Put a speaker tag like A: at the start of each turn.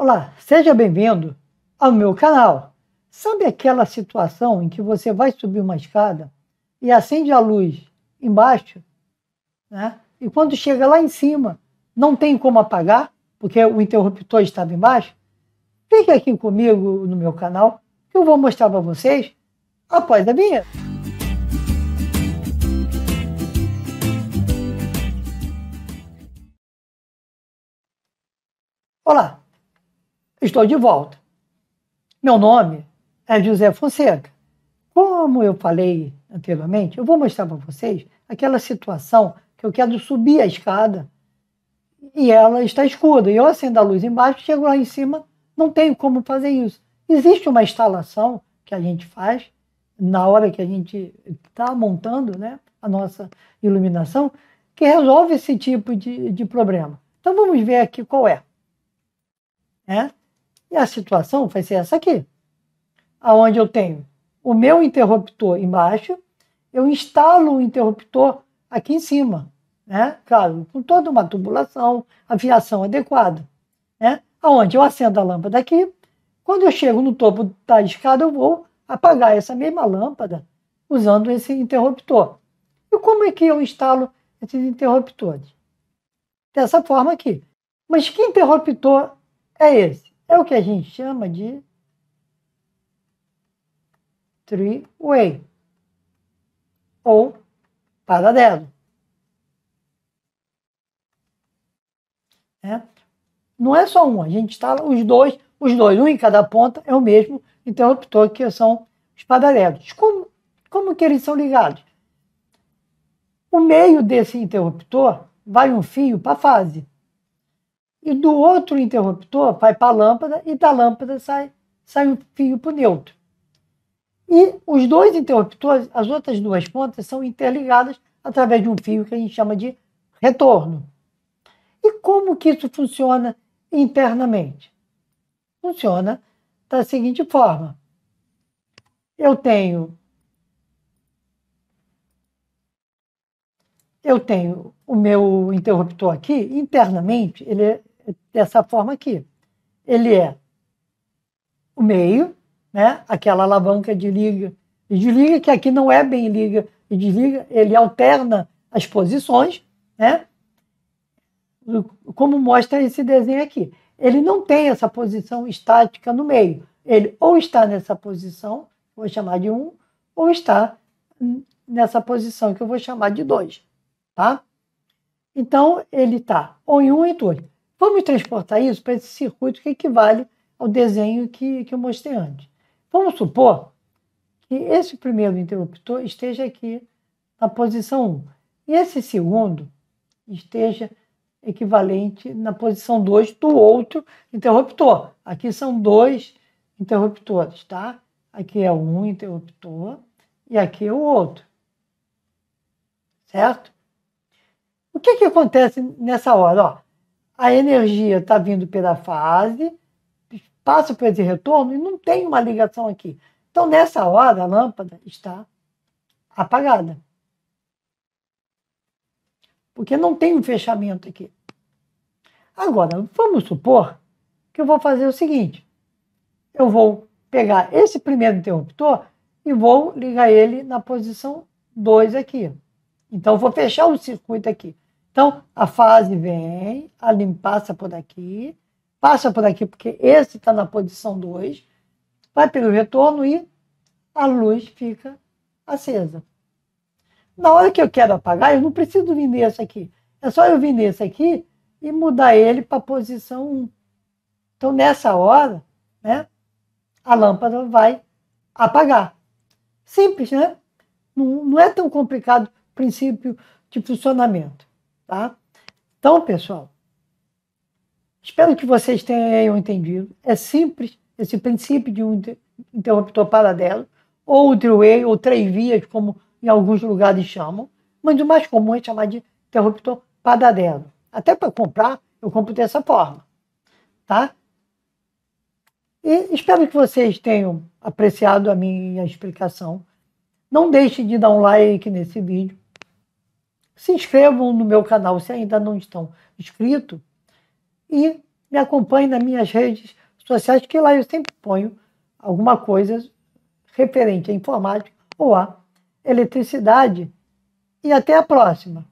A: Olá, seja bem-vindo ao meu canal. Sabe aquela situação em que você vai subir uma escada e acende a luz embaixo, né? E quando chega lá em cima, não tem como apagar, porque o interruptor estava embaixo? Fique aqui comigo no meu canal que eu vou mostrar para vocês após a vinheta. Olá, Estou de volta. Meu nome é José Fonseca. Como eu falei anteriormente, eu vou mostrar para vocês aquela situação que eu quero subir a escada e ela está escura. E eu acendo a luz embaixo, chego lá em cima, não tenho como fazer isso. Existe uma instalação que a gente faz na hora que a gente está montando né, a nossa iluminação, que resolve esse tipo de, de problema. Então vamos ver aqui qual é. é. E a situação vai ser essa aqui, aonde eu tenho o meu interruptor embaixo, eu instalo o interruptor aqui em cima, né? Claro, com toda uma tubulação, aviação adequada, né? Aonde eu acendo a lâmpada aqui, quando eu chego no topo da escada, eu vou apagar essa mesma lâmpada usando esse interruptor. E como é que eu instalo esses interruptores? Dessa forma aqui. Mas que interruptor é esse? É o que a gente chama de three-way ou paralelo. É. Não é só um, a gente instala tá os dois, os dois, um em cada ponta é o mesmo interruptor então que são os paralelos. Como, como que eles são ligados? O meio desse interruptor vai um fio para a fase e do outro interruptor vai para a lâmpada e da lâmpada sai, sai o fio para o neutro. E os dois interruptores, as outras duas pontas, são interligadas através de um fio que a gente chama de retorno. E como que isso funciona internamente? Funciona da seguinte forma. Eu tenho eu tenho o meu interruptor aqui, internamente, ele é dessa forma aqui. Ele é o meio, né? aquela alavanca de liga e desliga, que aqui não é bem liga e desliga, ele alterna as posições, né? como mostra esse desenho aqui. Ele não tem essa posição estática no meio. Ele ou está nessa posição, vou chamar de 1, um, ou está nessa posição que eu vou chamar de 2. Tá? Então, ele está ou em 1 um, ou em 2. Vamos transportar isso para esse circuito que equivale ao desenho que, que eu mostrei antes. Vamos supor que esse primeiro interruptor esteja aqui na posição 1 e esse segundo esteja equivalente na posição 2 do outro interruptor. Aqui são dois interruptores, tá? Aqui é um interruptor e aqui é o outro. Certo? O que, que acontece nessa hora? Ó, a energia está vindo pela fase, passa por esse retorno e não tem uma ligação aqui. Então, nessa hora, a lâmpada está apagada. Porque não tem um fechamento aqui. Agora, vamos supor que eu vou fazer o seguinte: eu vou pegar esse primeiro interruptor e vou ligar ele na posição 2 aqui. Então, vou fechar o circuito aqui. Então, a fase vem, a passa por aqui, passa por aqui, porque esse está na posição 2, vai pelo retorno e a luz fica acesa. Na hora que eu quero apagar, eu não preciso vir nesse aqui. É só eu vir nesse aqui e mudar ele para a posição 1. Então, nessa hora, né, a lâmpada vai apagar. Simples, né? Não, não é tão complicado o princípio de funcionamento. Tá? Então, pessoal, espero que vocês tenham entendido. É simples esse princípio de um interruptor paralelo, ou o way ou três vias, como em alguns lugares chamam, mas o mais comum é chamar de interruptor paralelo. Até para comprar, eu compro dessa forma. Tá? E espero que vocês tenham apreciado a minha explicação. Não deixe de dar um like nesse vídeo, se inscrevam no meu canal se ainda não estão inscritos e me acompanhem nas minhas redes sociais, que lá eu sempre ponho alguma coisa referente à informática ou à eletricidade. E até a próxima!